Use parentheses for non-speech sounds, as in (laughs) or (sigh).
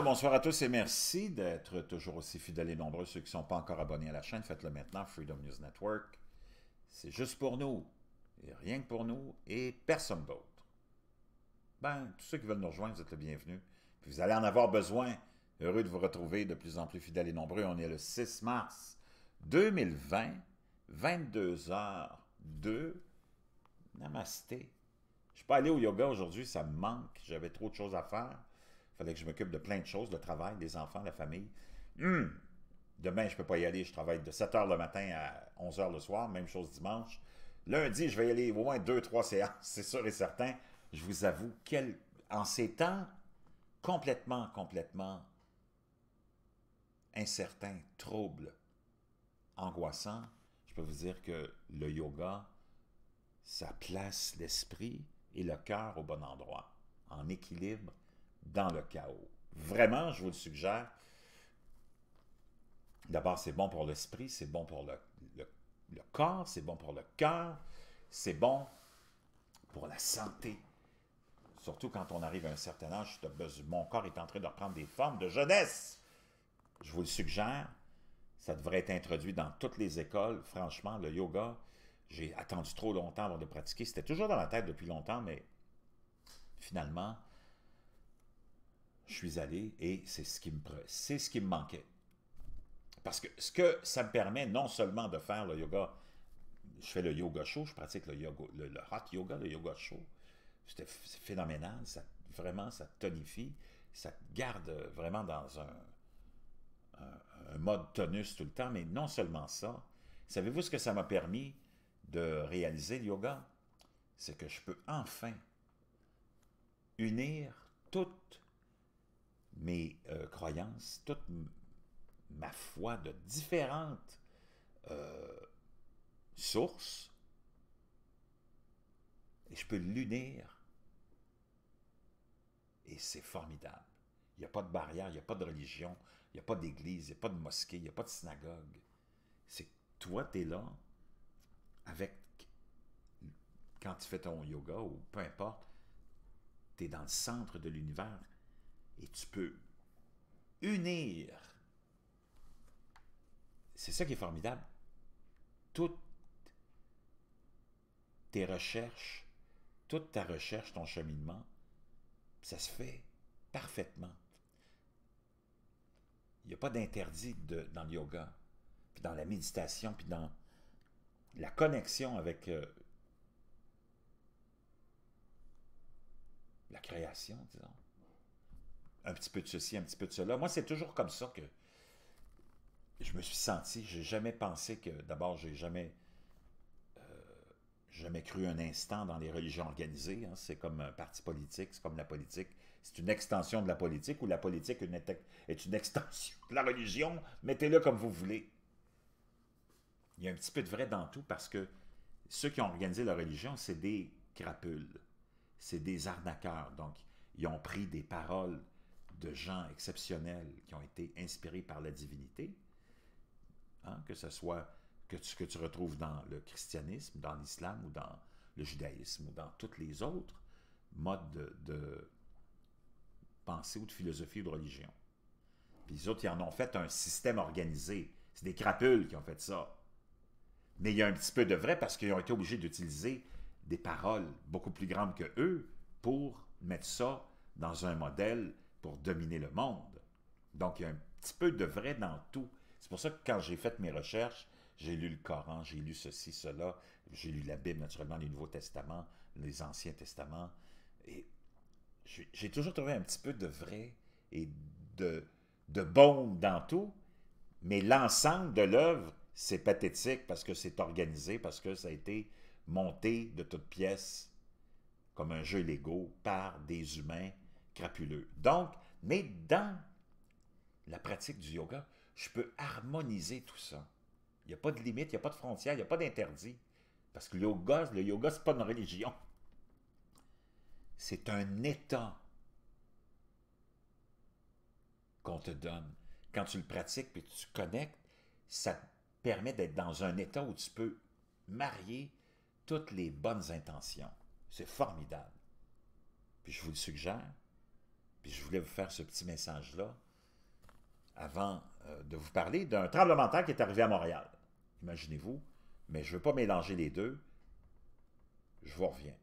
Bonsoir, à tous et merci d'être toujours aussi fidèles et nombreux. Ceux qui ne sont pas encore abonnés à la chaîne, faites-le maintenant, Freedom News Network. C'est juste pour nous, et rien que pour nous, et personne d'autre. Ben, tous ceux qui veulent nous rejoindre, vous êtes le bienvenu. vous allez en avoir besoin. Heureux de vous retrouver de plus en plus fidèles et nombreux. On est le 6 mars 2020, 22h02. Namasté. Je ne suis pas allé au yoga aujourd'hui, ça me manque. J'avais trop de choses à faire. Il fallait que je m'occupe de plein de choses, le travail, des enfants, la famille. Hmm. Demain, je ne peux pas y aller, je travaille de 7 h le matin à 11 h le soir, même chose dimanche. Lundi, je vais y aller au moins 2-3 séances, (laughs) c'est sûr et certain. Je vous avoue, qu'en en ces temps complètement, complètement incertains, troubles, angoissants, je peux vous dire que le yoga, ça place l'esprit et le cœur au bon endroit, en équilibre, dans le chaos. Vraiment, je vous le suggère. D'abord, c'est bon pour l'esprit, c'est bon pour le, corps, c'est bon pour le cœur, c'est bon pour la santé. Surtout quand on arrive à un certain âge, mon corps est en train de reprendre des formes de jeunesse. Je vous le suggère, ça devrait être introduit dans toutes les écoles. Franchement, le yoga, j'ai attendu trop longtemps avant de pratiquer. C'était toujours dans la tête depuis longtemps, mais finalement, je suis allé et c'est ce, qui me, c'est ce qui me manquait. Parce que ce que ça me permet non seulement de faire le yoga, je fais le yoga chaud, je pratique le, yoga, le, hot yoga, le yoga chaud, c'était phénoménal, ça, vraiment, ça tonifie, ça garde vraiment dans un, un mode tonus tout le temps, mais non seulement ça, savez-vous ce que ça m'a permis de réaliser le yoga? C'est que je peux enfin unir toutes mes euh, croyances, toute ma foi de différentes euh, sources, et je peux l'unir. Et c'est formidable. Il n'y a pas de barrière, il n'y a pas de religion, il n'y a pas d'église, il n'y a pas de mosquée, il n'y a pas de synagogue. C'est toi, tu es là avec, quand tu fais ton yoga ou peu importe, tu es dans le centre de l'univers et tu peux unir. C'est ça qui est formidable. Toutes tes recherches, toute ta recherche, ton cheminement, ça se fait parfaitement. Il n'y a pas d'interdit dans le yoga, puis dans la méditation, puis dans la connexion avec euh, la création, disons un petit peu de ceci, un petit peu de cela. Moi, c'est toujours comme ça que je me suis senti. J'ai jamais pensé que, d'abord, j'ai jamais, euh, jamais cru un instant dans les religions organisées. Hein. C'est comme un parti politique, c'est comme la politique. C'est une extension de la politique ou la politique est une extension de la religion. Mettez-le comme vous voulez. Il y a un petit peu de vrai dans tout parce que ceux qui ont organisé la religion, c'est des crapules. C'est des arnaqueurs. Donc, ils ont pris des paroles de gens exceptionnels qui ont été inspirés par la divinité, hein, que ce soit que tu, que tu retrouves dans le christianisme, dans l'islam ou dans le judaïsme ou dans toutes les autres modes de, de pensée ou de philosophie ou de religion. Puis les autres, ils en ont fait un système organisé. C'est des crapules qui ont fait ça. Mais il y a un petit peu de vrai parce qu'ils ont été obligés d'utiliser des paroles beaucoup plus grandes que eux pour mettre ça dans un modèle pour dominer le monde. Donc, il y a un petit peu de vrai dans tout. C'est pour ça que quand j'ai fait mes recherches, j'ai lu le Coran, j'ai lu ceci, cela, j'ai lu la Bible, naturellement, les Nouveaux Testaments, les Anciens Testaments. Et j'ai toujours trouvé un petit peu de vrai et de, de bon dans tout, mais l'ensemble de l'œuvre, c'est pathétique parce que c'est organisé, parce que ça a été monté de toutes pièces, comme un jeu Lego, par des humains donc, mais dans la pratique du yoga, je peux harmoniser tout ça. Il n'y a pas de limite, il n'y a pas de frontière, il n'y a pas d'interdit. Parce que le yoga, le yoga, c'est pas une religion. C'est un état qu'on te donne. Quand tu le pratiques et tu te connectes, ça te permet d'être dans un état où tu peux marier toutes les bonnes intentions. C'est formidable. Puis je vous le suggère, puis je voulais vous faire ce petit message-là avant euh, de vous parler d'un tremblement de terre qui est arrivé à Montréal. Imaginez-vous, mais je ne veux pas mélanger les deux. Je vous reviens.